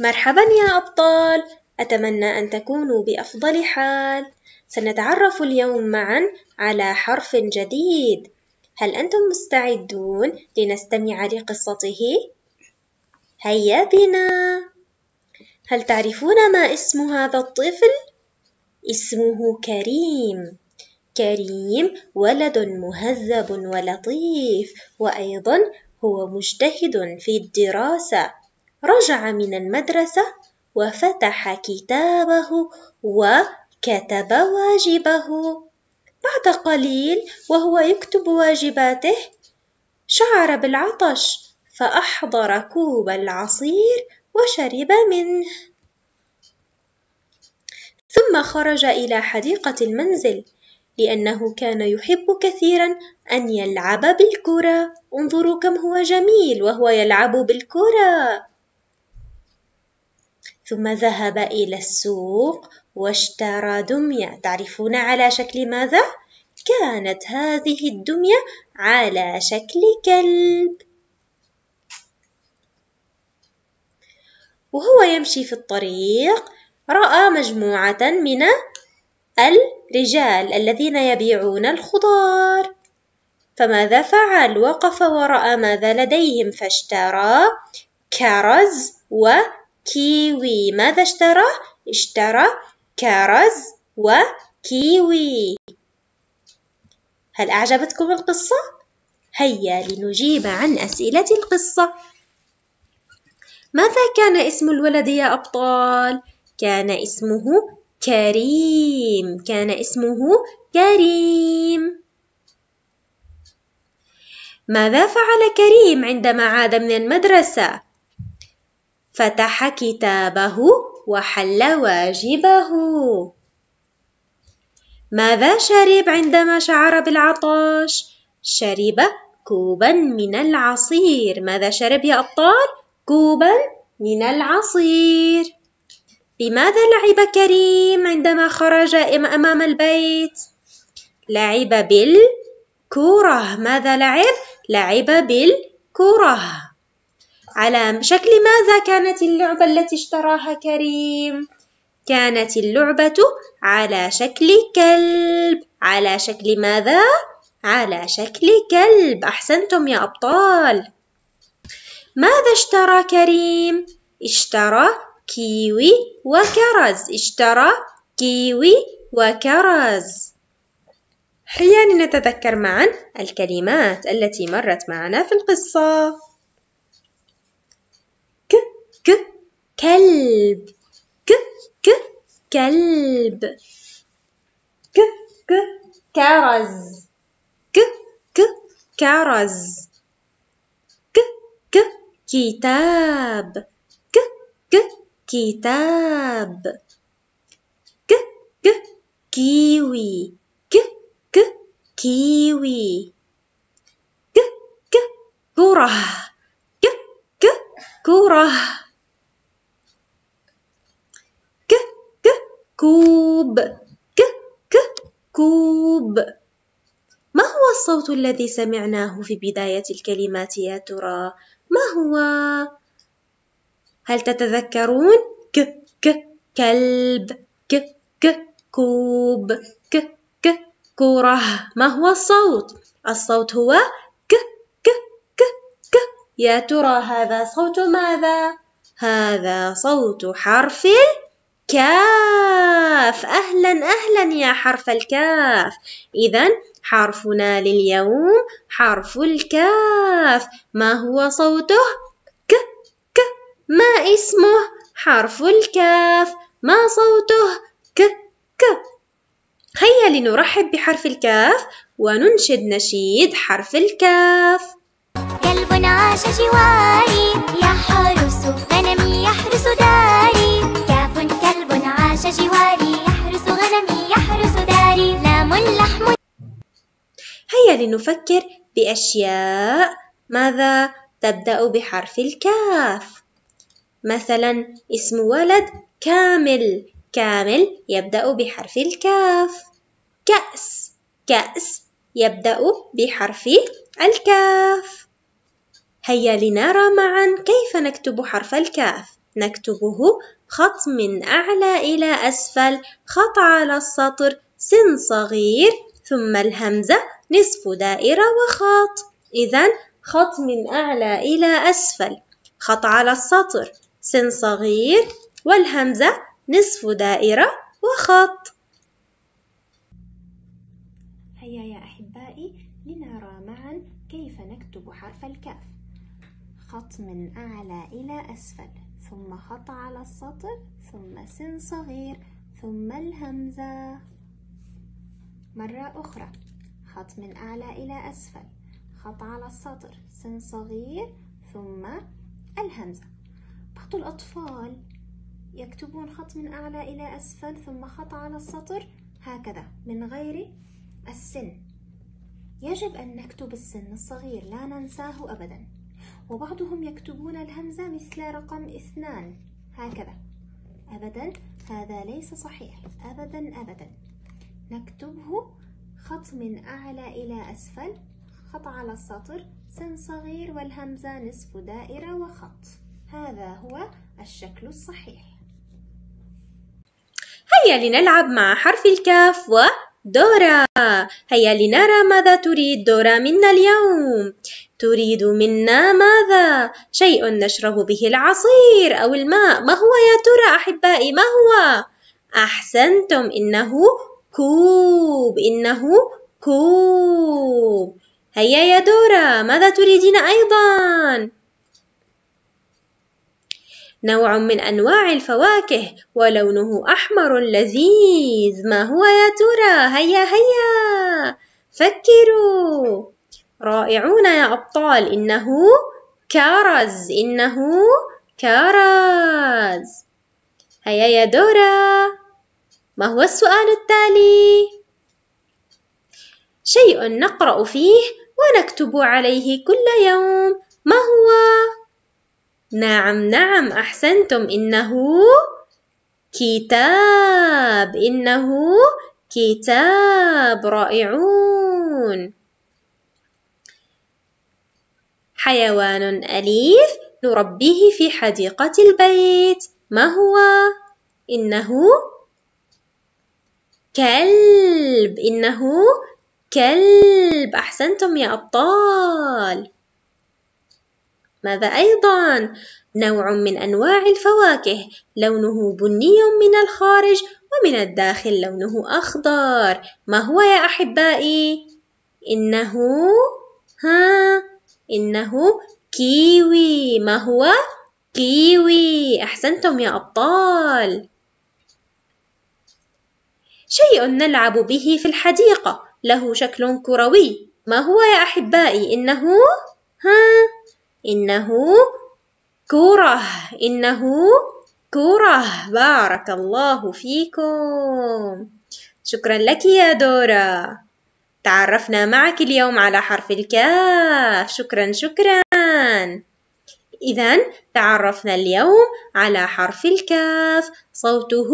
مرحبا يا أبطال أتمنى أن تكونوا بأفضل حال سنتعرف اليوم معا على حرف جديد هل أنتم مستعدون لنستمع لقصته؟ هيا بنا هل تعرفون ما اسم هذا الطفل؟ اسمه كريم كريم ولد مهذب ولطيف وأيضا هو مجتهد في الدراسة رجع من المدرسة وفتح كتابه وكتب واجبه بعد قليل وهو يكتب واجباته شعر بالعطش فأحضر كوب العصير وشرب منه ثم خرج إلى حديقة المنزل لأنه كان يحب كثيرا أن يلعب بالكرة انظروا كم هو جميل وهو يلعب بالكرة ثم ذهب إلى السوق واشترى دمية تعرفون على شكل ماذا؟ كانت هذه الدمية على شكل كلب وهو يمشي في الطريق رأى مجموعة من الرجال الذين يبيعون الخضار فماذا فعل وقف ورأى ماذا لديهم فاشترى كرز و كيوي ماذا اشترى؟ اشترى كرز وكيوي هل أعجبتكم القصة؟ هيا لنجيب عن أسئلة القصة ماذا كان اسم الولد يا أبطال؟ كان اسمه كريم كان اسمه كريم ماذا فعل كريم عندما عاد من المدرسة؟ فتح كتابه وحل واجبه ماذا شرب عندما شعر بالعطش شرب كوبا من العصير ماذا شرب يا أبطال كوبا من العصير بماذا لعب كريم عندما خرج أمام البيت لعب بالكرة ماذا لعب لعب بالكره على شكل ماذا كانت اللعبة التي اشتراها كريم؟ كانت اللعبة على شكل كلب على شكل ماذا؟ على شكل كلب أحسنتم يا أبطال ماذا اشترى كريم؟ اشترى كيوي وكرز اشترى كيوي وكرز حيان نتذكر معا الكلمات التي مرت معنا في القصة ك كلب ك ك كلب ك ك كرز ك ك كرز ك ك كتاب ك ك كتاب ك ك كيوي ك ك كيوي ك ك كره ك ك كره كوب ك ك كوب ما هو الصوت الذي سمعناه في بداية الكلمات يا ترى؟ ما هو؟ هل تتذكرون؟ ك ك كلب ك ك كوب ك ك كرة ما هو الصوت؟ الصوت هو ك ك ك ك يا ترى هذا صوت ماذا؟ هذا صوت حرف كاف أهلا أهلا يا حرف الكاف إذا حرفنا لليوم حرف الكاف ما هو صوته ك ك ما اسمه حرف الكاف ما صوته ك ك هيا لنرحب بحرف الكاف وننشد نشيد حرف الكاف كلب عاش جواري يحرس غنمي يحرس داري لنفكر بأشياء ماذا تبدأ بحرف الكاف مثلا اسم ولد كامل كامل يبدأ بحرف الكاف كأس كأس يبدأ بحرف الكاف هيا لنرى معا كيف نكتب حرف الكاف نكتبه خط من أعلى إلى أسفل خط على السطر سن صغير ثم الهمزة نصف دائرة وخط إذا خط من أعلى إلى أسفل خط على السطر سن صغير والهمزة نصف دائرة وخط هيا يا أحبائي لنرى معا كيف نكتب حرف الكاف خط من أعلى إلى أسفل ثم خط على السطر ثم سن صغير ثم الهمزة مرة أخرى خط من أعلى إلى أسفل خط على السطر سن صغير ثم الهمزة بعض الأطفال يكتبون خط من أعلى إلى أسفل ثم خط على السطر هكذا من غير السن يجب أن نكتب السن الصغير لا ننساه أبدا وبعضهم يكتبون الهمزة مثل رقم اثنان هكذا أبدا هذا ليس صحيح أبدا أبدا نكتبه خط من أعلى إلى أسفل خط على السطر سن صغير والهمزة نصف دائرة وخط هذا هو الشكل الصحيح هيا لنلعب مع حرف الكاف و دورا هيا لنرى ماذا تريد دورا منا اليوم تريد منا ماذا شيء نشرب به العصير او الماء ما هو يا ترى احبائي ما هو احسنتم انه كوب إنه كوب هيا يا دورا ماذا تريدين أيضا؟ نوع من أنواع الفواكه ولونه أحمر لذيذ ما هو يا ترى؟ هيا هيا فكروا رائعون يا أبطال إنه كرز إنه كرز هيا يا دورا ما هو السؤال التالي؟ شيء نقرأ فيه ونكتب عليه كل يوم ما هو؟ نعم نعم أحسنتم إنه كتاب إنه كتاب رائعون حيوان أليف نربيه في حديقة البيت ما هو؟ إنه كلب إنه كلب أحسنتم يا أبطال ماذا أيضا؟ نوع من أنواع الفواكه لونه بني من الخارج ومن الداخل لونه أخضر ما هو يا أحبائي؟ إنه ها إنه كيوي ما هو؟ كيوي أحسنتم يا أبطال شيء نلعب به في الحديقة له شكل كروي ما هو يا أحبائي إنه ها إنه كرة إنه كرة بارك الله فيكم شكرا لك يا دورا تعرفنا معك اليوم على حرف الكاف شكرا شكرا إذا تعرفنا اليوم على حرف الكاف صوته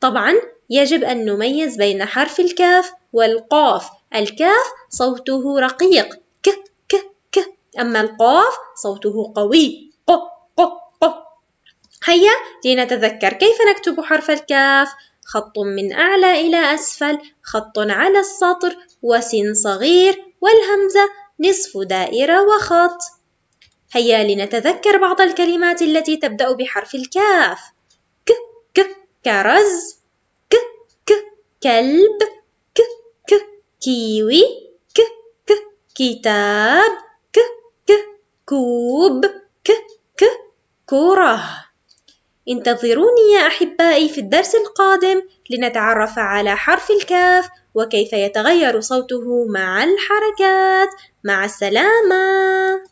طبعا يجب أن نميز بين حرف الكاف والقاف الكاف صوته رقيق ك ك ك أما القاف صوته قوي ق ق ق هيا لنتذكر كيف نكتب حرف الكاف خط من أعلى إلى أسفل خط على السطر وسن صغير والهمزة نصف دائرة وخط هيا لنتذكر بعض الكلمات التي تبدأ بحرف الكاف كرز ك ك كلب ك ك كيوي ك ك كتاب ك ك كوب ك ك كرة انتظروني يا أحبائي في الدرس القادم لنتعرف على حرف الكاف وكيف يتغير صوته مع الحركات مع السلامة